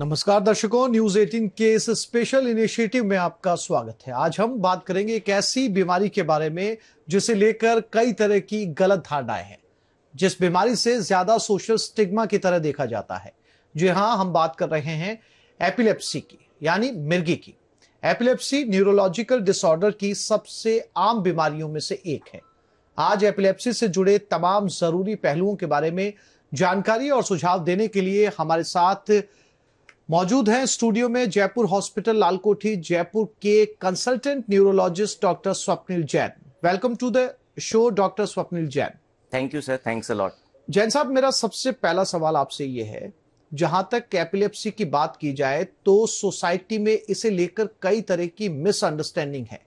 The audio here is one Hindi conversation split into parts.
नमस्कार दर्शकों न्यूज 18 के इस स्पेशल इनिशिएटिव में आपका स्वागत है आज हम बात करेंगे एक ऐसी बीमारी के बारे में जिसे लेकर कई तरह की गलत धारणाएं हैं जिस बीमारी से ज्यादा सोशल स्टिग्मा की तरह देखा जाता है जी हाँ हम बात कर रहे हैं एपिलेप्सी की यानी मिर्गी की एपिलेप्सी न्यूरोलॉजिकल डिसऑर्डर की सबसे आम बीमारियों में से एक है आज एपिलेप्सी से जुड़े तमाम जरूरी पहलुओं के बारे में जानकारी और सुझाव देने के लिए हमारे साथ मौजूद हैं स्टूडियो में जयपुर हॉस्पिटल लालकोठी जयपुर के consultant neurologist doctor Swapnil Jain welcome to the show doctor Swapnil Jain thank you sir thanks a lot Jain साहब मेरा सबसे पहला सवाल आपसे ये है जहां तक एपिलेप्सी की बात की जाए तो सोसाइटी में इसे लेकर कई तरह की मिसअंडरस्टैंडिंग है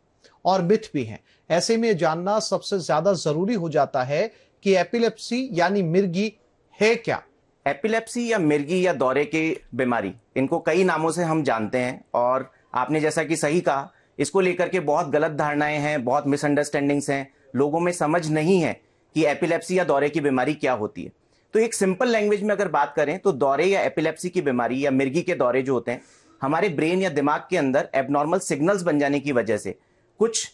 और मिथ भी हैं ऐसे में जानना सबसे ज्यादा जरूरी हो जाता है कि एपिलेप्सी यानी मिर्गी है क्या एपिलेप्सी या मिर्गी या दौरे की बीमारी इनको कई नामों से हम जानते हैं और आपने जैसा कि सही कहा इसको लेकर के बहुत गलत धारणाएं हैं बहुत मिसअंडरस्टैंडिंग्स हैं लोगों में समझ नहीं है कि एपिलेप्सी या दौरे की बीमारी क्या होती है तो एक सिंपल लैंग्वेज में अगर बात करें तो दौरे या एपिलेप्सी की बीमारी या मिर्गी के दौरे जो होते हैं हमारे ब्रेन या दिमाग के अंदर एबनॉर्मल सिग्नल्स बन जाने की वजह से कुछ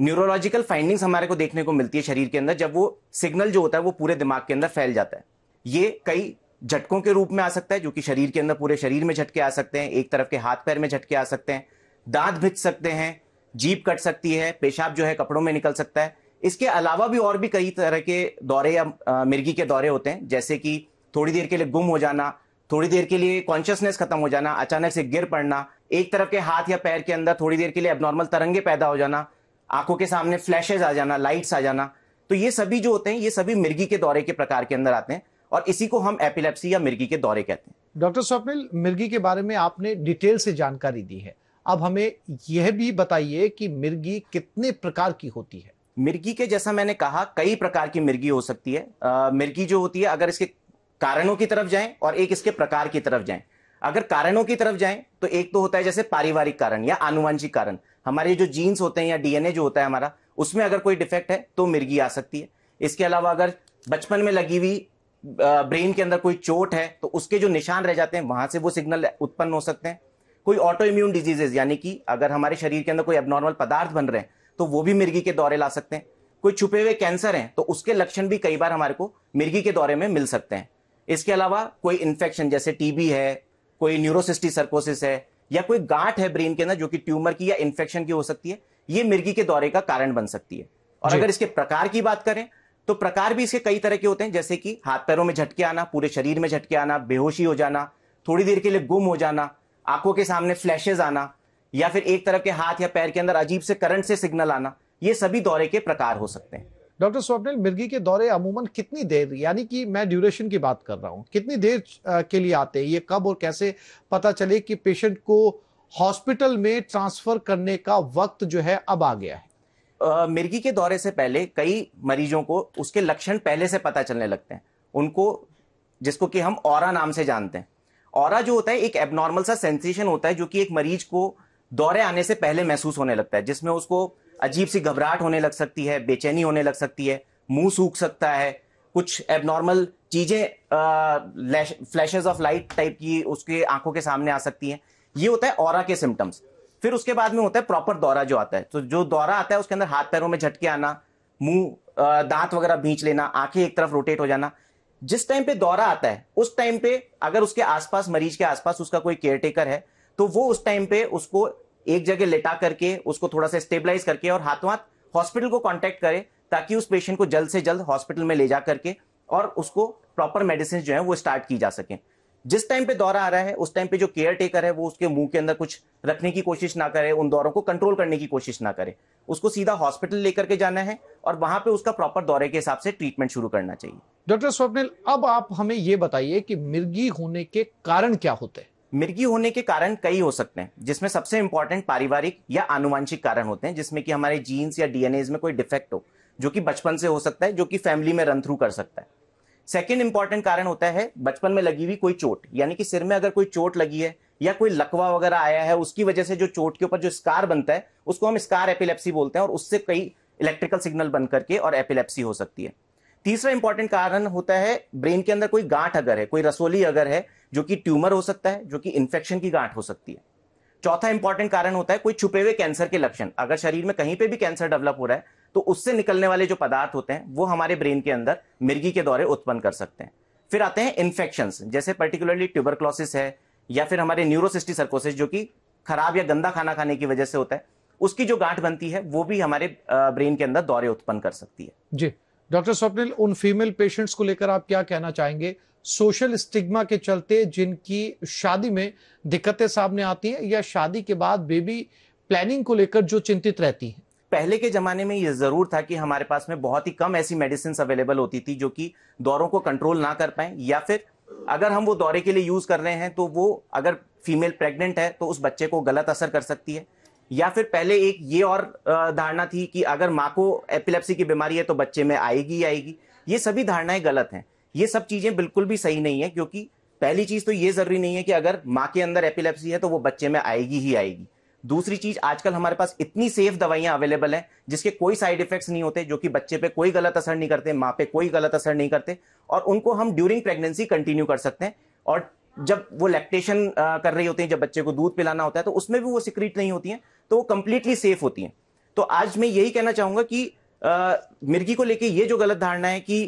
न्यूरोलॉजिकल फाइंडिंग्स हमारे को देखने को मिलती है शरीर के अंदर जब वो सिग्नल जो होता है वो पूरे दिमाग के अंदर फैल जाता है ये कई झटकों के रूप में आ सकता है जो कि शरीर के अंदर पूरे शरीर में झटके आ सकते हैं एक तरफ के हाथ पैर में झटके आ सकते हैं दांत भिज सकते हैं जीप कट सकती है पेशाब जो है कपड़ों में निकल सकता है इसके अलावा भी और भी कई तरह के दौरे या मिर्गी के दौरे होते हैं जैसे कि थोड़ी देर के लिए गुम हो जाना थोड़ी देर के लिए कॉन्शियसनेस खत्म हो जाना अचानक से गिर पड़ना एक तरफ के हाथ या पैर के अंदर थोड़ी देर के लिए एबनॉर्मल तरंगे पैदा हो जाना आंखों के सामने फ्लैशेज आ जाना लाइट्स आ जाना तो ये सभी जो होते हैं ये सभी मिर्गी के दौरे के प्रकार के अंदर आते हैं और इसी को हम एपिलेप्सी या मिर्गी के दौरे कहते हैं डॉक्टर स्वप्निल मिर्गी के बारे में आपने डिटेल से जानकारी दी है अब हमें यह भी बताइए कि मिर्गी कितने प्रकार की होती है मिर्गी के जैसा मैंने कहा कई प्रकार की मिर्गी हो सकती है आ, मिर्गी जो होती है अगर इसके कारणों की तरफ जाएं और एक इसके प्रकार की तरफ जाएं अगर कारणों की तरफ जाएं तो एक तो होता है जैसे पारिवारिक कारण या आनुवंशिक कारण हमारे जो जीन्स होते हैं या डीएनए जो होता है हमारा उसमें अगर कोई डिफेक्ट है तो मिर्गी आ सकती है इसके अलावा अगर बचपन में लगी हुई ब्रेन के अंदर कोई चोट है तो उसके जो निशान रह जाते हैं वहां से वो सिग्नल उत्पन्न हो सकते हैं कोई ऑटो इम्यून डिजीजेज यानी कि अगर हमारे शरीर के अंदर कोई एबनॉर्मल पदार्थ बन रहे हैं तो वो भी मिर्गी के दौरे ला सकते हैं कोई छुपे हुए कैंसर हैं तो उसके लक्षण भी कई बार हमारे को मिर्गी के दौरे में मिल सकते हैं इसके अलावा कोई इन्फेक्शन जैसे टीबी है कोई न्यूरोसिस्टी सर्कोसिस है या कोई गांठ है ब्रेन के अंदर जो कि ट्यूमर की या इन्फेक्शन की हो सकती है ये मिर्गी के दौरे का कारण बन सकती है और अगर इसके प्रकार की बात करें तो प्रकार भी इसके कई तरह के होते हैं जैसे कि हाथ पैरों में झटके आना पूरे शरीर में झटके आना बेहोशी हो जाना थोड़ी देर के लिए गुम हो जाना आंखों के सामने फ्लैशेज आना या फिर एक तरफ के हाथ या पैर के अंदर अजीब से करंट से सिग्नल आना ये सभी दौरे के प्रकार हो सकते हैं डॉक्टर स्वप्निल मिर्गी के दौरे अमूमन कितनी देर यानी कि मैं ड्यूरेशन की बात कर रहा हूँ कितनी देर के लिए आते हैं ये कब और कैसे पता चले कि पेशेंट को हॉस्पिटल में ट्रांसफर करने का वक्त जो है अब आ गया है मिर्गी के दौरे से पहले कई मरीजों को उसके लक्षण पहले से पता चलने लगते हैं उनको जिसको कि हम और नाम से जानते हैं और जो होता है एक एबनॉर्मल सा सेंसेशन होता है जो कि एक मरीज को दौरे आने से पहले महसूस होने लगता है जिसमें उसको अजीब सी घबराहट होने लग सकती है बेचैनी होने लग सकती है मुंह सूख सकता है कुछ एबनॉर्मल चीजें फ्लैशेज ऑफ लाइट टाइप की उसके आंखों के सामने आ सकती हैं ये होता है और के सिम्टम्स फिर उसके बाद में होता है प्रॉपर दौरा जो आता है तो जो दौरा आता है उसके अंदर हाथ पैरों में झटके आना मुंह दांत वगैरह भींच लेना आंखें एक तरफ रोटेट हो जाना जिस टाइम पे दौरा आता है उस टाइम पे अगर उसके आसपास मरीज के आसपास उसका कोई केयर टेकर है तो वो उस टाइम पे उसको एक जगह लेटा करके उसको थोड़ा सा स्टेबलाइज करके और हाथों हाथ हॉस्पिटल को कॉन्टेक्ट करे ताकि उस पेशेंट को जल्द से जल्द हॉस्पिटल में ले जा करके और उसको प्रॉपर मेडिसिन जो है वो स्टार्ट की जा सके जिस टाइम पे दौरा आ रहा है उस टाइम पे जो केयर टेकर है वो उसके मुंह के अंदर कुछ रखने की कोशिश ना करे उन दौरों को कंट्रोल करने की कोशिश ना करे उसको सीधा हॉस्पिटल लेकर के जाना है और वहां पे उसका प्रॉपर दौरे के हिसाब से ट्रीटमेंट शुरू करना चाहिए डॉक्टर स्वप्निल अब आप हमें ये बताइए कि मिर्गी होने के कारण क्या होते हैं मिर्गी होने के कारण कई हो सकते हैं जिसमें सबसे इंपॉर्टेंट पारिवारिक या आनुवांशिक कारण होते हैं जिसमें कि हमारे जीन्स या डीएनए में कोई डिफेक्ट हो जो कि बचपन से हो सकता है जो कि फैमिली में रन थ्रू कर सकता है सेकेंड इंपॉर्टेंट कारण होता है बचपन में लगी हुई कोई चोट यानी कि सिर में अगर कोई चोट लगी है या कोई लकवा वगैरह आया है उसकी वजह से जो चोट के ऊपर जो स्कार बनता है उसको हम स्कार एपिलेप्सी बोलते हैं और उससे कई इलेक्ट्रिकल सिग्नल बन करके और एपिलेप्सी हो सकती है तीसरा इंपॉर्टेंट कारण होता है ब्रेन के अंदर कोई गांठ अगर है कोई रसोली अगर है जो कि ट्यूमर हो सकता है जो कि इन्फेक्शन की गांठ हो सकती है चौथा इंपॉर्टेंट कारण होता है कोई छुपे हुए कैंसर के लक्षण अगर शरीर में कहीं पे भी कैंसर डेवलप हो रहा है तो उससे निकलने वाले जो पदार्थ होते हैं वो हमारे ब्रेन के अंदर मिर्गी के दौरे उत्पन्न कर सकते हैं फिर आते हैं इन्फेक्शन जैसे पर्टिकुलरली ट्यूबरक्लोसिस है या फिर हमारे न्यूरोसिस्टी सर्कोसिस जो कि खराब या गंदा खाना खाने की वजह से होता है उसकी जो गांठ बनती है वो भी हमारे ब्रेन के अंदर दौरे उत्पन्न कर सकती है जी डॉक्टर स्वप्निल उन फीमेल पेशेंट्स को लेकर आप क्या कहना चाहेंगे सोशल स्टिग्मा के चलते जिनकी शादी में दिक्कतें सामने आती हैं या शादी के बाद बेबी प्लानिंग को लेकर जो चिंतित रहती हैं पहले के ज़माने में यह ज़रूर था कि हमारे पास में बहुत ही कम ऐसी मेडिसिन अवेलेबल होती थी जो कि दौरों को कंट्रोल ना कर पाए या फिर अगर हम वो दौरे के लिए यूज़ कर रहे हैं तो वो अगर फीमेल प्रेग्नेंट है तो उस बच्चे को गलत असर कर सकती है या फिर पहले एक ये और धारणा थी कि अगर माँ को एपिलेप्सी की बीमारी है तो बच्चे में आएगी आएगी ये सभी धारणाएं गलत हैं ये सब चीज़ें बिल्कुल भी सही नहीं है क्योंकि पहली चीज़ तो ये ज़रूरी नहीं है कि अगर माँ के अंदर एपिलेप्सी है तो वो बच्चे में आएगी ही आएगी दूसरी चीज आजकल हमारे पास इतनी सेफ दवाइयां अवेलेबल हैं जिसके कोई साइड इफेक्ट्स नहीं होते जो कि बच्चे पे कोई गलत असर नहीं करते माँ पे कोई गलत असर नहीं करते और उनको हम ड्यूरिंग प्रेगनेंसी कंटिन्यू कर सकते हैं और जब वो लैक्टेशन कर रही होती है जब बच्चे को दूध पिलाना होता है तो उसमें भी वो सिक्रीट नहीं होती हैं तो वो कंप्लीटली सेफ होती हैं तो आज मैं यही कहना चाहूंगा कि मिर्गी को लेके ये जो गलत धारणा है कि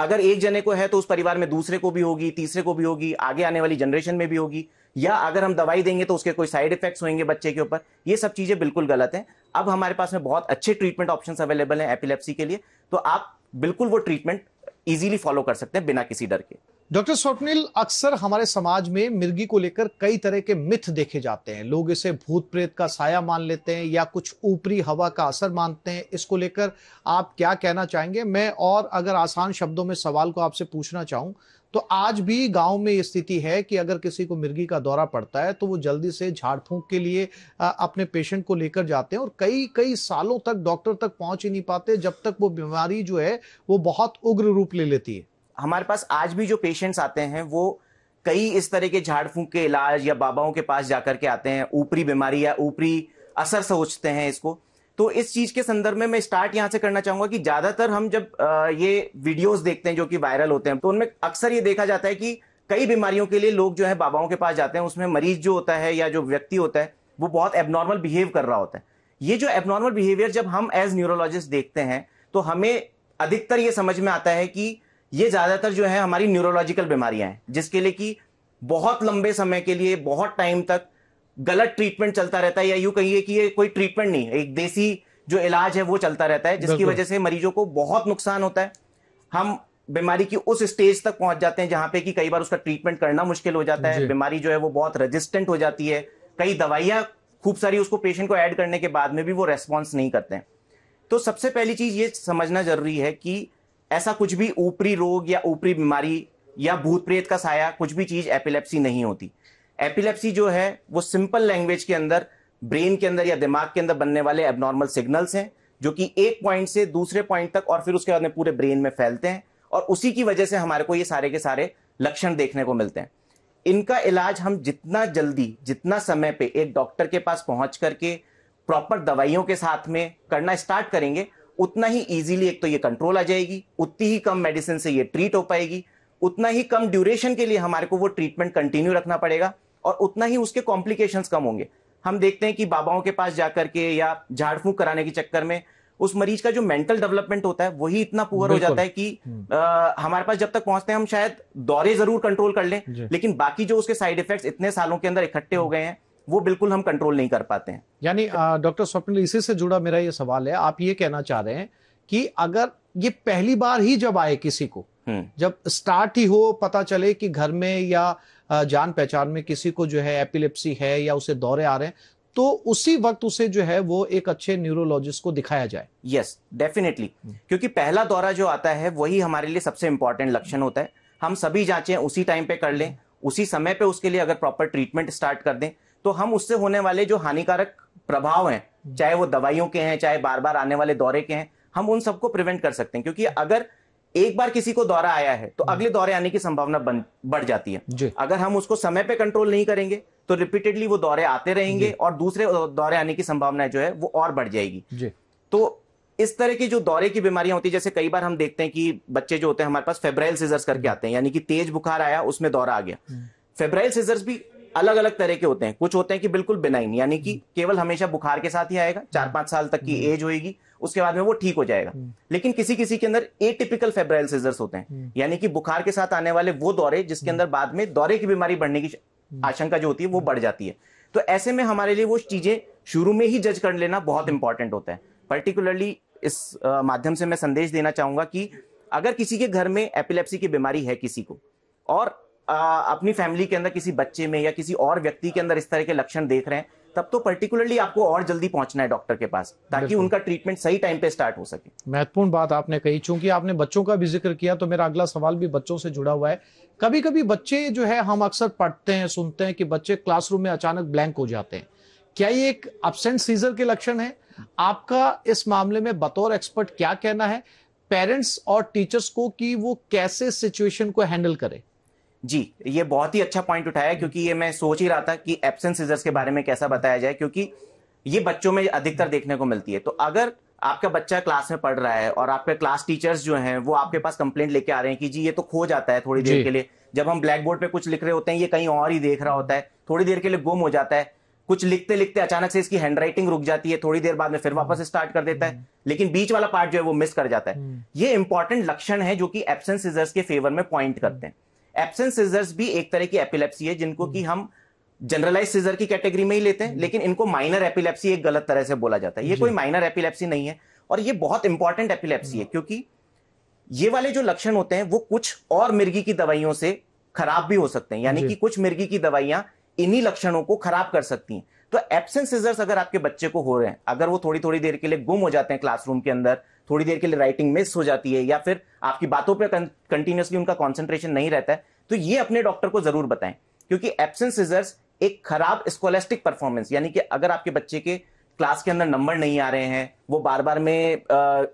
अगर एक जने को है तो उस परिवार में दूसरे को भी होगी तीसरे को भी होगी आगे आने वाली जनरेशन में भी होगी या अगर हम दवाई देंगे तो उसके कोई साइड इफेक्ट्स होंगे बच्चे के ऊपर ये सब चीज़ें बिल्कुल गलत हैं अब हमारे पास में बहुत अच्छे ट्रीटमेंट ऑप्शन अवेलेबल हैं एपिलेप्सी के लिए तो आप बिल्कुल वो ट्रीटमेंट ईजिली फॉलो कर सकते हैं बिना किसी डर के डॉक्टर स्वप्निल अक्सर हमारे समाज में मिर्गी को लेकर कई तरह के मिथ देखे जाते हैं लोग इसे भूत प्रेत का साया मान लेते हैं या कुछ ऊपरी हवा का असर मानते हैं इसको लेकर आप क्या कहना चाहेंगे मैं और अगर आसान शब्दों में सवाल को आपसे पूछना चाहूं तो आज भी गांव में ये स्थिति है कि अगर किसी को मिर्गी का दौरा पड़ता है तो वो जल्दी से झाड़ फूंक के लिए अपने पेशेंट को लेकर जाते हैं और कई कई सालों तक डॉक्टर तक पहुंच ही नहीं पाते जब तक वो बीमारी जो है वो बहुत उग्र रूप ले लेती है हमारे पास आज भी जो पेशेंट्स आते हैं वो कई इस तरह के झाड़ फूंक के इलाज या बाबाओं के पास जाकर के आते हैं ऊपरी बीमारी या ऊपरी असर सोचते हैं इसको तो इस चीज के संदर्भ में मैं स्टार्ट यहां से करना चाहूंगा कि ज्यादातर हम जब ये वीडियोस देखते हैं जो कि वायरल होते हैं तो उनमें अक्सर ये देखा जाता है कि कई बीमारियों के लिए लोग जो है बाबाओं के पास जाते हैं उसमें मरीज जो होता है या जो व्यक्ति होता है वो बहुत एबनॉर्मल बिहेव कर रहा होता है ये जो एबनॉर्मल बिहेवियर जब हम एज न्यूरोलॉजिस्ट देखते हैं तो हमें अधिकतर ये समझ में आता है कि ये ज्यादातर जो है हमारी न्यूरोलॉजिकल बीमारियां हैं जिसके लिए कि बहुत लंबे समय के लिए बहुत टाइम तक गलत ट्रीटमेंट चलता रहता है या यूं कहिए कि ये कोई ट्रीटमेंट नहीं एक देसी जो इलाज है वो चलता रहता है जिसकी वजह से मरीजों को बहुत नुकसान होता है हम बीमारी की उस स्टेज तक पहुंच जाते हैं जहां पे कि कई बार उसका ट्रीटमेंट करना मुश्किल हो जाता है बीमारी जो है वो बहुत रेजिस्टेंट हो जाती है कई दवाइयां खूब सारी उसको पेशेंट को ऐड करने के बाद में भी वो रेस्पॉन्स नहीं करते हैं तो सबसे पहली चीज ये समझना जरूरी है कि ऐसा कुछ भी ऊपरी रोग या ऊपरी बीमारी या भूत प्रेत का साया कुछ भी चीज एपिलेप्सी नहीं होती एपिलेप्सी जो है वो सिंपल लैंग्वेज के अंदर ब्रेन के अंदर या दिमाग के अंदर बनने वाले एबनॉर्मल सिग्नल्स हैं जो कि एक पॉइंट से दूसरे पॉइंट तक और फिर उसके बाद में पूरे ब्रेन में फैलते हैं और उसी की वजह से हमारे को ये सारे के सारे लक्षण देखने को मिलते हैं इनका इलाज हम जितना जल्दी जितना समय पे एक डॉक्टर के पास पहुंच करके प्रॉपर दवाइयों के साथ में करना स्टार्ट करेंगे उतना ही इजीली एक तो ये कंट्रोल आ जाएगी उतनी ही कम मेडिसिन से ये ट्रीट हो पाएगी उतना ही कम ड्यूरेशन के लिए हमारे को वो ट्रीटमेंट कंटिन्यू रखना पड़ेगा और उतना ही उसके कॉम्प्लिकेशन कम होंगे हम देखते हैं कि बाबाओं के पास जाकर के या झाड़ फूक कराने के चक्कर में उस मरीज का जो मेंटल डेवलपमेंट होता है वही इतना पुअर हो जाता है कि आ, हम्म। हमारे पास जब तक पहुंचते हैं हम शायद दौरे जरूर कंट्रोल कर लें लेकिन बाकी जो उसके साइड इफेक्ट्स इतने सालों के अंदर इकट्ठे हो हम्म। गए हैं वो बिल्कुल हम कंट्रोल नहीं कर पाते हैं यानी डॉक्टर स्वप्निल इसी से जुड़ा मेरा ये सवाल है आप ये कहना चाह रहे हैं कि अगर ये पहली बार ही जब आए किसी को हम्म। जब स्टार्ट ही हो पता चले कि घर में या जान पहचान में किसी को जो है एपिलेप्सी है या उसे दौरे आ रहे हैं तो उसी वक्त उसे जो है वो एक अच्छे न्यूरोलॉजिस्ट को दिखाया जाए यस डेफिनेटली हम्म। क्योंकि पहला दौरा जो आता है वही हमारे लिए सबसे इंपॉर्टेंट लक्षण होता है हम सभी जांचें उसी टाइम पे कर लें उसी समय पे उसके लिए अगर प्रॉपर ट्रीटमेंट स्टार्ट कर दें तो हम उससे होने वाले जो हानिकारक प्रभाव हैं हम्म। चाहे वो दवाइयों के हैं चाहे बार बार आने वाले दौरे के हैं हम उन सबको प्रिवेंट कर सकते हैं क्योंकि अगर एक बार किसी को दौरा आया है तो हम्म। अगले दौरे आने की संभावना बढ़ जाती है अगर हम उसको समय पे कंट्रोल नहीं करेंगे तो रिपीटेडली वो दौरे आते रहेंगे और दूसरे दौरे आने की संभावना जो है वो और बढ़ जाएगी तो इस तरह की जो दौरे की बीमारियां होती है जैसे कई बार हम देखते हैं कि बच्चे जो होते हैं हमारे पास फेब्राइल सीजर्स करके हम्म। आते हैं यानी कि तेज बुखार आया उसमें दौरा आ गया फेब्राइल सीजर्स भी अलग अलग तरह के होते हैं कुछ होते हैं कि बिल्कुल बिनाइन यानी कि हम्म। केवल हमेशा बुखार के साथ ही आएगा चार पांच साल तक की एज हम्म। होगी उसके बाद में वो ठीक हो जाएगा हम्म। लेकिन किसी किसी के अंदर टिपिकल फेब्राइल सीजर्स होते हैं यानी कि बुखार के साथ आने वाले वो दौरे जिसके अंदर बाद में दौरे की बीमारी बढ़ने की आशंका जो होती है वो बढ़ जाती है तो ऐसे में हमारे लिए वो चीजें शुरू में ही जज कर लेना बहुत इंपॉर्टेंट होता है पर्टिकुलरली इस माध्यम से मैं संदेश देना चाहूंगा कि अगर किसी के घर में एपिलेप्सी की बीमारी है किसी को और अपनी फैमिली के अंदर किसी बच्चे में या किसी और व्यक्ति के अंदर इस तरह के लक्षण देख रहे हैं तब तो पर्टिकुलरली आपको और जल्दी पहुंचना है डॉक्टर के पास ताकि उनका ट्रीटमेंट सही टाइम पे स्टार्ट हो सके महत्वपूर्ण बात आपने कही चूंकि आपने बच्चों का भी जिक्र किया तो मेरा अगला सवाल भी बच्चों से जुड़ा हुआ है कभी कभी बच्चे जो है हम अक्सर पढ़ते हैं सुनते हैं कि बच्चे क्लासरूम में अचानक ब्लैंक हो जाते हैं क्या ये एक अपसेंट सीजर के लक्षण है आपका इस मामले में बतौर एक्सपर्ट क्या कहना है पेरेंट्स और टीचर्स को कि वो कैसे सिचुएशन को हैंडल करें जी ये बहुत ही अच्छा पॉइंट उठाया क्योंकि ये मैं सोच ही रहा था कि एब्सेंट सीजर्स के बारे में कैसा बताया जाए क्योंकि ये बच्चों में अधिकतर देखने को मिलती है तो अगर आपका बच्चा क्लास में पढ़ रहा है और आपके क्लास टीचर्स जो हैं वो आपके पास कंप्लेंट लेके आ रहे हैं कि जी ये तो खो जाता है थोड़ी देर के लिए जब हम ब्लैक बोर्ड पे कुछ लिख रहे होते हैं ये कहीं और ही देख रहा होता है थोड़ी देर के लिए गुम हो जाता है कुछ लिखते लिखते अचानक से इसकी हैंडराइटिंग रुक जाती है थोड़ी देर बाद में फिर वापस स्टार्ट कर देता है हम्म। लेकिन बीच वाला पार्ट जो है वो मिस कर जाता है हम्म। ये इंपॉर्टेंट लक्षण है जो कि एब्सेंस सीजर्स के फेवर में पॉइंट करते हैं एबसेंस सीजर्स भी एक तरह की एपिलेप्सी है जिनको कि हम्म। हम जनरलाइज सीजर की कैटेगरी में ही लेते हैं हम्म। लेकिन इनको माइनर एपिलेप्सी एक गलत तरह से बोला जाता है ये कोई माइनर एपिलेप्सी नहीं है और ये बहुत इंपॉर्टेंट एपिलेप्सी है हम्म। क्योंकि ये वाले जो लक्षण होते हैं वो कुछ और मिर्गी की दवाइयों से खराब भी हो सकते हैं यानी कि कुछ मिर्गी की दवाइयां इन्हीं लक्षणों को खराब कर सकती हैं तो एब्सेंट सीजर्स अगर आपके बच्चे को हो रहे हैं अगर वो थोड़ी थोड़ी देर के लिए गुम हो जाते हैं क्लासरूम के अंदर थोड़ी देर के लिए राइटिंग मिस हो जाती है या फिर आपकी बातों पर कंटिन्यूसली उनका कॉन्सेंट्रेशन नहीं रहता है तो ये अपने डॉक्टर को जरूर बताएं क्योंकि एबसेंस सीजर्स एक खराब स्कॉलेस्टिक परफॉर्मेंस यानी कि अगर आपके बच्चे के क्लास के अंदर नंबर नहीं आ रहे हैं वो बार बार में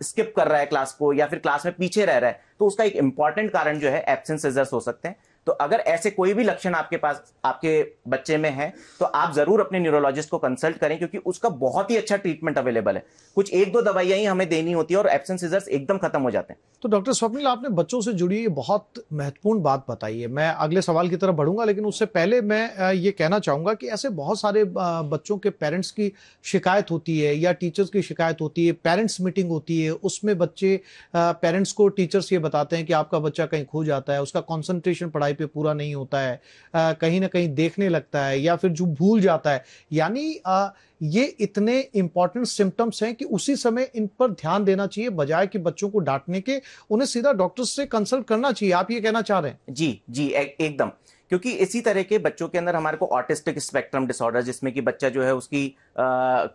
स्किप कर रहा है क्लास को या फिर क्लास में पीछे रह रहा है तो उसका एक इंपॉर्टेंट कारण जो है एबसेंस सीजर्स हो सकते हैं तो अगर ऐसे कोई भी लक्षण आपके पास आपके बच्चे में है तो आप जरूर अपने न्यूरोलॉजिस्ट को कंसल्ट करें क्योंकि उसका बहुत ही अच्छा ट्रीटमेंट अवेलेबल है कुछ एक दो दवाइयां ही हमें देनी होती है और एब्सेंट एकदम खत्म हो जाते हैं तो डॉक्टर स्वप्निल आपने बच्चों से जुड़ी बहुत महत्वपूर्ण बात बताई है मैं अगले सवाल की तरफ बढ़ूंगा लेकिन उससे पहले मैं ये कहना चाहूंगा कि ऐसे बहुत सारे बच्चों के पेरेंट्स की शिकायत होती है या टीचर्स की शिकायत होती है पेरेंट्स मीटिंग होती है उसमें बच्चे पेरेंट्स को टीचर्स ये बताते हैं कि आपका बच्चा कहीं खो जाता है उसका कॉन्सेंट्रेशन पढ़ाई पढ़ाई पे पूरा नहीं होता है आ, कहीं ना कहीं देखने लगता है या फिर जो भूल जाता है यानी आ, ये इतने इंपॉर्टेंट सिम्टम्स हैं कि उसी समय इन पर ध्यान देना चाहिए बजाय कि बच्चों को डांटने के उन्हें सीधा डॉक्टर से कंसल्ट करना चाहिए आप ये कहना चाह रहे हैं जी जी ए, एकदम क्योंकि इसी तरह के बच्चों के अंदर हमारे को ऑटिस्टिक स्पेक्ट्रम डिसऑर्डर जिसमें कि बच्चा जो है उसकी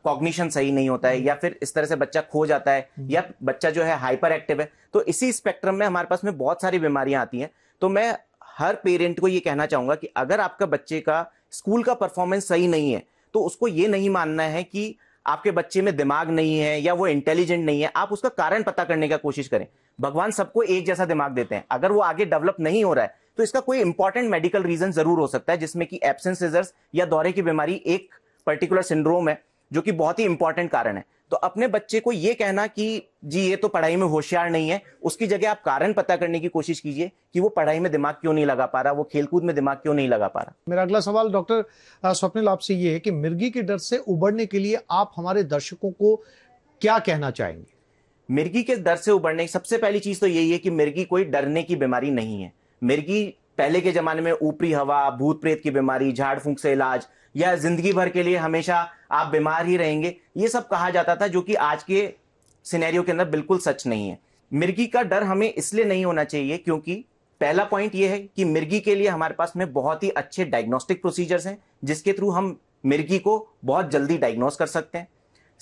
कॉग्निशन सही नहीं होता है हम्म। या फिर इस तरह से बच्चा खो जाता है हम्म। या बच्चा जो है हाइपर एक्टिव है तो इसी स्पेक्ट्रम में हमारे पास में बहुत सारी बीमारियां आती हैं तो मैं हर पेरेंट को ये कहना चाहूंगा कि अगर आपका बच्चे का स्कूल का परफॉर्मेंस सही नहीं है तो उसको ये नहीं मानना है कि आपके बच्चे में दिमाग नहीं है या वो इंटेलिजेंट नहीं है आप उसका कारण पता करने का कोशिश करें भगवान सबको एक जैसा दिमाग देते हैं अगर वो आगे डेवलप नहीं हो रहा है तो इसका कोई इंपॉर्टेंट मेडिकल रीजन जरूर हो सकता है जिसमें कि एब्सेंसेजर्स या दौरे की बीमारी एक पर्टिकुलर सिंड्रोम है जो कि बहुत ही इंपॉर्टेंट कारण है तो अपने बच्चे को ये कहना कि जी ये तो पढ़ाई में होशियार नहीं है उसकी जगह आप कारण पता करने की कोशिश कीजिए कि वो पढ़ाई में दिमाग क्यों नहीं लगा पा रहा वो खेलकूद में दिमाग क्यों नहीं लगा पा रहा मेरा अगला सवाल डॉक्टर स्वप्निल आपसे ये है कि मिर्गी के डर से उबरने के लिए आप हमारे दर्शकों को क्या कहना चाहेंगे मिर्गी के डर से उबरने सबसे पहली चीज तो यही है कि मिर्गी कोई डरने की बीमारी नहीं है मिर्गी पहले के जमाने में ऊपरी हवा भूत प्रेत की बीमारी झाड़ फूंक से इलाज या जिंदगी भर के लिए हमेशा आप बीमार ही रहेंगे ये सब कहा जाता था जो कि आज के सिनेरियो के अंदर बिल्कुल सच नहीं है मिर्गी का डर हमें इसलिए नहीं होना चाहिए क्योंकि पहला पॉइंट ये है कि मिर्गी के लिए हमारे पास में बहुत ही अच्छे डायग्नोस्टिक प्रोसीजर्स हैं जिसके थ्रू हम मिर्गी को बहुत जल्दी डायग्नोस कर सकते हैं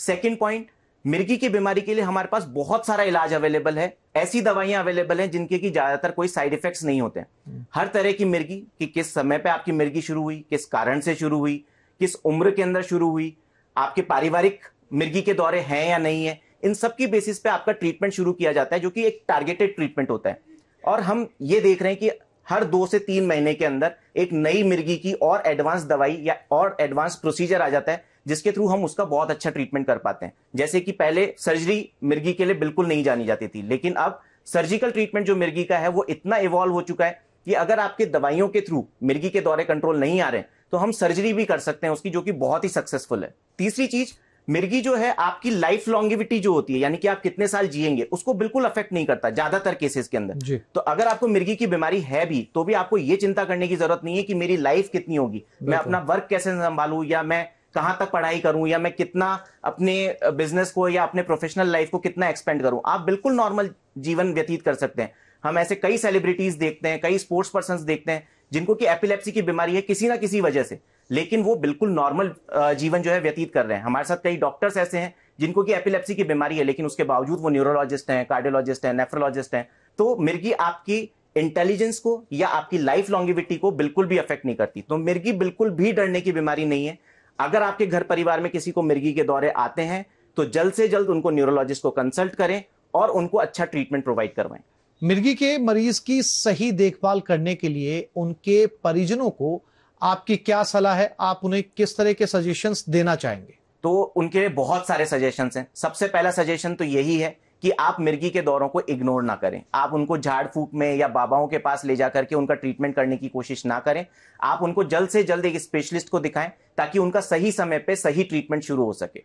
सेकेंड पॉइंट मिर्गी की बीमारी के लिए हमारे पास बहुत सारा इलाज अवेलेबल है ऐसी दवाइयां अवेलेबल हैं जिनके की ज्यादातर कोई साइड इफेक्ट्स नहीं होते हैं हम्म। हर तरह की मिर्गी कि किस समय पे आपकी मिर्गी शुरू हुई किस कारण से शुरू हुई किस उम्र के अंदर शुरू हुई आपके पारिवारिक मिर्गी के दौरे हैं या नहीं है इन सब की बेसिस पे आपका ट्रीटमेंट शुरू किया जाता है जो कि एक टारगेटेड ट्रीटमेंट होता है और हम ये देख रहे हैं कि हर दो से तीन महीने के अंदर एक नई मिर्गी की और एडवांस दवाई या और एडवांस प्रोसीजर आ जाता है जिसके थ्रू हम उसका बहुत अच्छा ट्रीटमेंट कर पाते हैं जैसे कि पहले सर्जरी मिर्गी के लिए बिल्कुल नहीं जानी जाती थी लेकिन अब सर्जिकल ट्रीटमेंट जो मिर्गी का है वो इतना इवॉल्व हो चुका है कि अगर आपके दवाइयों के थ्रू मिर्गी के दौरे कंट्रोल नहीं आ रहे तो हम सर्जरी भी कर सकते हैं उसकी जो कि बहुत ही सक्सेसफुल है तीसरी चीज मिर्गी जो है आपकी लाइफ लॉन्गिविटी जो होती है यानी कि आप कितने साल जिएंगे उसको बिल्कुल अफेक्ट नहीं करता ज्यादातर केसेस के अंदर तो अगर आपको मिर्गी की बीमारी है भी तो भी आपको ये चिंता करने की जरूरत नहीं है कि मेरी लाइफ कितनी होगी मैं अपना वर्क कैसे संभालू या मैं कहाँ तक पढ़ाई करूं या मैं कितना अपने बिजनेस को या अपने प्रोफेशनल लाइफ को कितना एक्सपेंड करूं आप बिल्कुल नॉर्मल जीवन व्यतीत कर सकते हैं हम ऐसे कई सेलिब्रिटीज देखते हैं कई स्पोर्ट्स पर्सन देखते हैं जिनको कि एपिलेप्सी की बीमारी है किसी ना किसी वजह से लेकिन वो बिल्कुल नॉर्मल जीवन जो है व्यतीत कर रहे हैं हमारे साथ कई डॉक्टर्स ऐसे हैं जिनको कि एपिलेप्सी की बीमारी है लेकिन उसके बावजूद वो न्यूरोलॉजिस्ट हैं कार्डियोलॉजिस्ट हैं नेफ्रोलॉजिस्ट हैं तो मिर्गी आपकी इंटेलिजेंस को या आपकी लाइफ लॉन्गिविटी को बिल्कुल भी अफेक्ट नहीं करती तो मिर्गी बिल्कुल भी डरने की बीमारी नहीं है अगर आपके घर परिवार में किसी को मिर्गी के दौरे आते हैं तो जल्द से जल्द उनको न्यूरोलॉजिस्ट को कंसल्ट करें और उनको अच्छा ट्रीटमेंट प्रोवाइड करवाएं मिर्गी के मरीज की सही देखभाल करने के लिए उनके परिजनों को आपकी क्या सलाह है आप उन्हें किस तरह के सजेशंस देना चाहेंगे तो उनके बहुत सारे सजेशंस हैं सबसे पहला सजेशन तो यही है कि आप मिर्गी के दौरों को इग्नोर ना करें आप उनको झाड़ फूक में या बाबाओं के पास ले जाकर के उनका ट्रीटमेंट करने की कोशिश ना करें आप उनको जल्द से जल्द एक स्पेशलिस्ट को दिखाएं ताकि उनका सही समय पर सही ट्रीटमेंट शुरू हो सके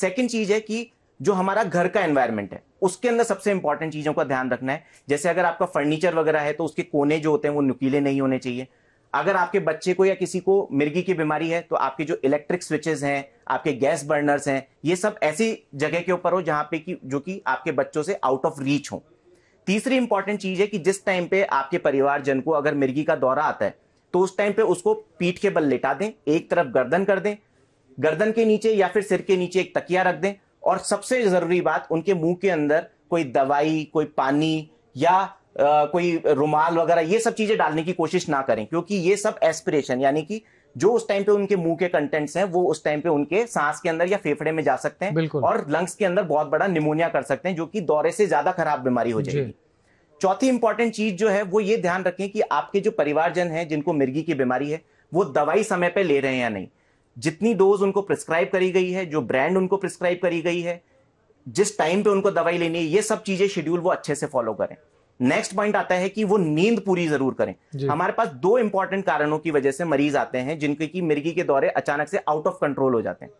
सेकेंड चीज है कि जो हमारा घर का एनवायरमेंट है उसके अंदर सबसे इंपॉर्टेंट चीजों का ध्यान रखना है जैसे अगर आपका फर्नीचर वगैरह है तो उसके कोने जो होते हैं वो नुकीले नहीं होने चाहिए अगर आपके बच्चे को या किसी को मिर्गी की बीमारी है तो आपके जो इलेक्ट्रिक स्विचेस हैं आपके गैस बर्नर्स हैं ये सब ऐसी जगह के ऊपर हो जहाँ पे कि जो कि आपके बच्चों से आउट ऑफ रीच हो तीसरी इंपॉर्टेंट चीज़ है कि जिस टाइम पे आपके परिवारजन को अगर मिर्गी का दौरा आता है तो उस टाइम पे उसको पीठ के बल लेटा दें एक तरफ गर्दन कर दें गर्दन के नीचे या फिर सिर के नीचे एक तकिया रख दें और सबसे जरूरी बात उनके मुंह के अंदर कोई दवाई कोई पानी या कोई रुमाल वगैरह ये सब चीजें डालने की कोशिश ना करें क्योंकि ये सब एस्पिरेशन यानी कि जो उस टाइम पे उनके मुंह के कंटेंट्स हैं वो उस टाइम पे उनके सांस के अंदर या फेफड़े में जा सकते हैं और लंग्स के अंदर बहुत बड़ा निमोनिया कर सकते हैं जो कि दौरे से ज्यादा खराब बीमारी हो जाएगी चौथी इंपॉर्टेंट चीज जो है वो ये ध्यान रखें कि आपके जो परिवारजन है जिनको मिर्गी की बीमारी है वो दवाई समय पर ले रहे हैं या नहीं जितनी डोज उनको प्रिस्क्राइब करी गई है जो ब्रांड उनको प्रिस्क्राइब करी गई है जिस टाइम पे उनको दवाई लेनी है ये सब चीजें शेड्यूल वो अच्छे से फॉलो करें नेक्स्ट पॉइंट आता है कि वो नींद पूरी जरूर करें हमारे पास दो इंपॉर्टेंट कारणों की वजह से मरीज आते हैं जिनके की मिर्गी के दौरे अचानक से आउट ऑफ कंट्रोल हो जाते हैं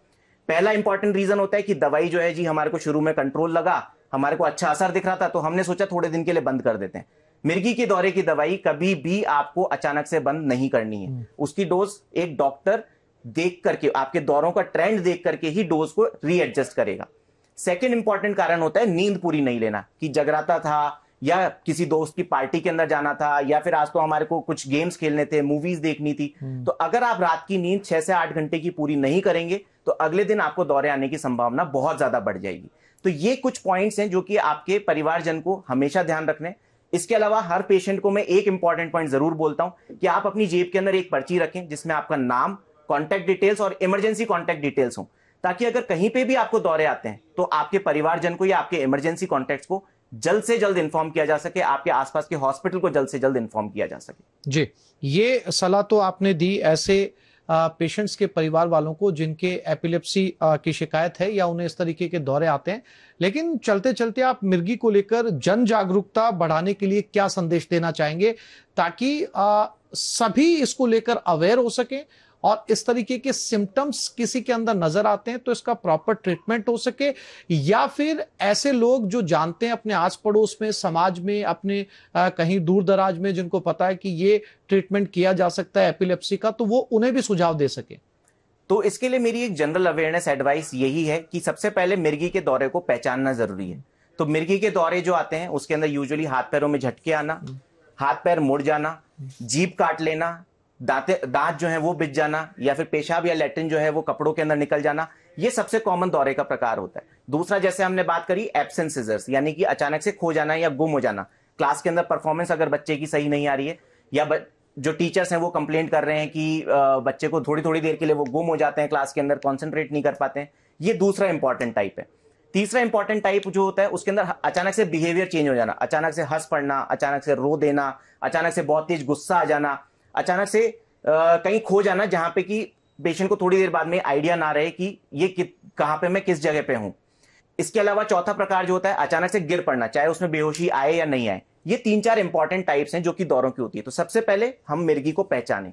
पहला इंपॉर्टेंट रीजन होता है कि दवाई जो है जी हमारे को शुरू में कंट्रोल लगा हमारे को अच्छा असर दिख रहा था तो हमने सोचा थोड़े दिन के लिए बंद कर देते हैं मिर्गी के दौरे की दवाई कभी भी आपको अचानक से बंद नहीं करनी है हम्म। उसकी डोज एक डॉक्टर देख करके आपके दौरों का ट्रेंड देख करके ही डोज को रीएडजस्ट करेगा सेकेंड इंपॉर्टेंट कारण होता है नींद पूरी नहीं लेना कि जगराता था या किसी दोस्त की पार्टी के अंदर जाना था या फिर आज तो हमारे को कुछ गेम्स खेलने थे मूवीज देखनी थी हम्म। तो अगर आप रात की नींद छह से आठ घंटे की पूरी नहीं करेंगे तो अगले दिन आपको दौरे आने की संभावना बहुत ज्यादा बढ़ जाएगी तो ये कुछ पॉइंट्स हैं जो कि आपके परिवारजन को हमेशा ध्यान रखने इसके अलावा हर पेशेंट को मैं एक इंपॉर्टेंट पॉइंट जरूर बोलता हूं कि आप अपनी जेब के अंदर एक पर्ची रखें जिसमें आपका नाम कॉन्टैक्ट डिटेल्स और इमरजेंसी कॉन्टैक्ट डिटेल्स हो ताकि अगर कहीं पे भी आपको दौरे आते हैं तो आपके परिवारजन को या आपके इमरजेंसी कॉन्टैक्ट को जल्द से जल्द इन्फॉर्म किया जा सके आपके आसपास के हॉस्पिटल को जल्द से जल्द इन्फॉर्म किया जा सके जी ये सलाह तो आपने दी ऐसे पेशेंट्स के परिवार वालों को जिनके एपिलेप्सी की शिकायत है या उन्हें इस तरीके के दौरे आते हैं लेकिन चलते चलते आप मिर्गी को लेकर जन जागरूकता बढ़ाने के लिए क्या संदेश देना चाहेंगे ताकि आ, सभी इसको लेकर अवेयर हो सकें और इस तरीके के सिम्टम्स किसी के अंदर नजर आते हैं तो इसका प्रॉपर ट्रीटमेंट हो सके या फिर ऐसे लोग जो जानते हैं अपने आस पड़ोस में समाज में अपने आ, कहीं दूर दराज में जिनको पता है कि ये ट्रीटमेंट किया जा सकता है एपिलेप्सी का तो वो उन्हें भी सुझाव दे सके तो इसके लिए मेरी एक जनरल अवेयरनेस एडवाइस यही है कि सबसे पहले मिर्गी के दौरे को पहचानना जरूरी है तो मिर्गी के दौरे जो आते हैं उसके अंदर यूजुअली हाथ पैरों में झटके आना हम्म। हाथ पैर मुड़ जाना हम्म। जीप काट लेना दाते दांत जो है वो बिज जाना या फिर पेशाब या लेटिन जो है वो कपड़ों के अंदर निकल जाना ये सबसे कॉमन दौरे का प्रकार होता है दूसरा जैसे हमने बात करी एबसेंसिजर्स यानी कि अचानक से खो जाना या गुम हो जाना क्लास के अंदर परफॉर्मेंस अगर बच्चे की सही नहीं आ रही है या ब... जो टीचर्स हैं वो कंप्लेंट कर रहे हैं कि बच्चे को थोड़ी थोड़ी देर के लिए वो गुम हो जाते हैं क्लास के अंदर कॉन्सेंट्रेट नहीं कर पाते हैं ये दूसरा इंपॉर्टेंट टाइप है तीसरा इंपॉर्टेंट टाइप जो होता है उसके अंदर अचानक से बिहेवियर चेंज हो जाना अचानक से हंस पड़ना अचानक से रो देना अचानक से बहुत तेज गुस्सा आ जाना अचानक से कहीं खो जाना जहां पे कि पेशेंट को थोड़ी देर बाद में आइडिया ना रहे कि ये कि, कहां पे मैं किस जगह पे हूं इसके अलावा चौथा प्रकार जो होता है अचानक से गिर पड़ना चाहे उसमें बेहोशी आए या नहीं आए ये तीन चार इंपॉर्टेंट टाइप्स हैं जो कि दौरों की होती है तो सबसे पहले हम मिर्गी को पहचाने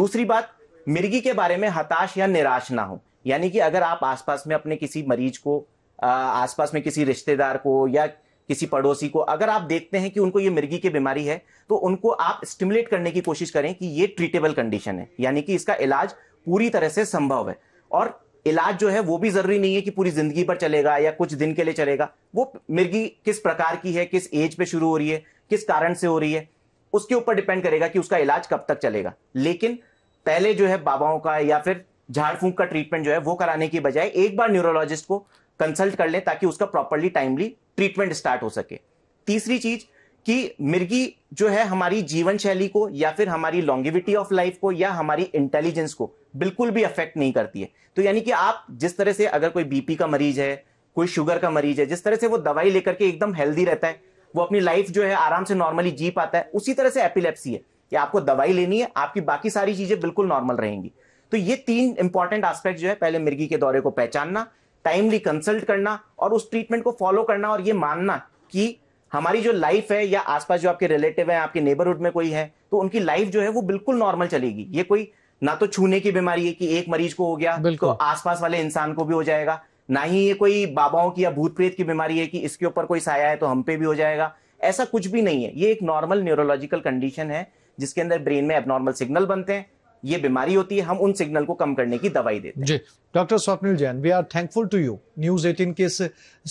दूसरी बात मिर्गी के बारे में हताश या निराश ना हो यानी कि अगर आप आसपास में अपने किसी मरीज को आसपास में किसी रिश्तेदार को या किसी पड़ोसी को अगर आप देखते हैं कि उनको ये मिर्गी की बीमारी है तो उनको आप स्टिमुलेट करने की कोशिश करें कि ये ट्रीटेबल कंडीशन है यानी कि इसका इलाज पूरी तरह से संभव है और इलाज जो है वो भी जरूरी नहीं है कि पूरी जिंदगी पर चलेगा या कुछ दिन के लिए चलेगा वो मिर्गी किस प्रकार की है किस एज पे शुरू हो रही है किस कारण से हो रही है उसके ऊपर डिपेंड करेगा कि उसका इलाज कब तक चलेगा लेकिन पहले जो है बाबाओं का या फिर झाड़ फूंक का ट्रीटमेंट जो है वो कराने की बजाय एक बार न्यूरोलॉजिस्ट को कंसल्ट कर ले ताकि उसका प्रॉपरली टाइमली ट्रीटमेंट स्टार्ट हो सके तीसरी चीज कि मिर्गी जो है हमारी जीवन शैली को या फिर हमारी लॉन्गिविटी ऑफ लाइफ को या हमारी इंटेलिजेंस को बिल्कुल भी अफेक्ट नहीं करती है तो यानी कि आप जिस तरह से अगर कोई बीपी का मरीज है कोई शुगर का मरीज है जिस तरह से वो दवाई लेकर के एकदम हेल्दी रहता है वो अपनी लाइफ जो है आराम से नॉर्मली जी पाता है उसी तरह से एपिलेप्सी है कि आपको दवाई लेनी है आपकी बाकी सारी चीजें बिल्कुल नॉर्मल रहेंगी तो ये तीन इंपॉर्टेंट आस्पेक्ट जो है पहले मिर्गी के दौरे को पहचानना टाइमली कंसल्ट करना और उस ट्रीटमेंट को फॉलो करना और ये मानना कि हमारी जो लाइफ है या आसपास जो आपके रिलेटिव हैं आपके नेबरहुड में कोई है तो उनकी लाइफ जो है वो बिल्कुल नॉर्मल चलेगी ये कोई ना तो छूने की बीमारी है कि एक मरीज को हो गया तो आसपास वाले इंसान को भी हो जाएगा ना ही ये कोई बाबाओं की या भूत प्रेत की बीमारी है कि इसके ऊपर कोई साया है तो हम पे भी हो जाएगा ऐसा कुछ भी नहीं है ये एक नॉर्मल न्यूरोलॉजिकल कंडीशन है जिसके अंदर ब्रेन में एबनॉर्मल सिग्नल बनते हैं ये बीमारी होती है हम उन सिग्नल को कम करने की दवाई देते हैं जी doctor Swapnil Jain we are thankful to you News 18 के इस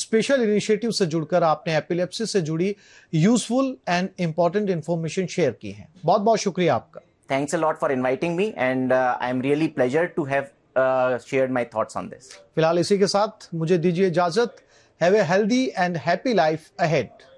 स्पेशल इनिशिएटिव से जुड़कर आपने एपिलेप्सी से जुड़ी useful and important information share की है बहुत बहुत शुक्रिया आपका thanks a lot for inviting me and I am really pleasure to have share my thoughts on this फिलहाल इसी के साथ मुझे दीजिए इजाजत have a healthy and happy life ahead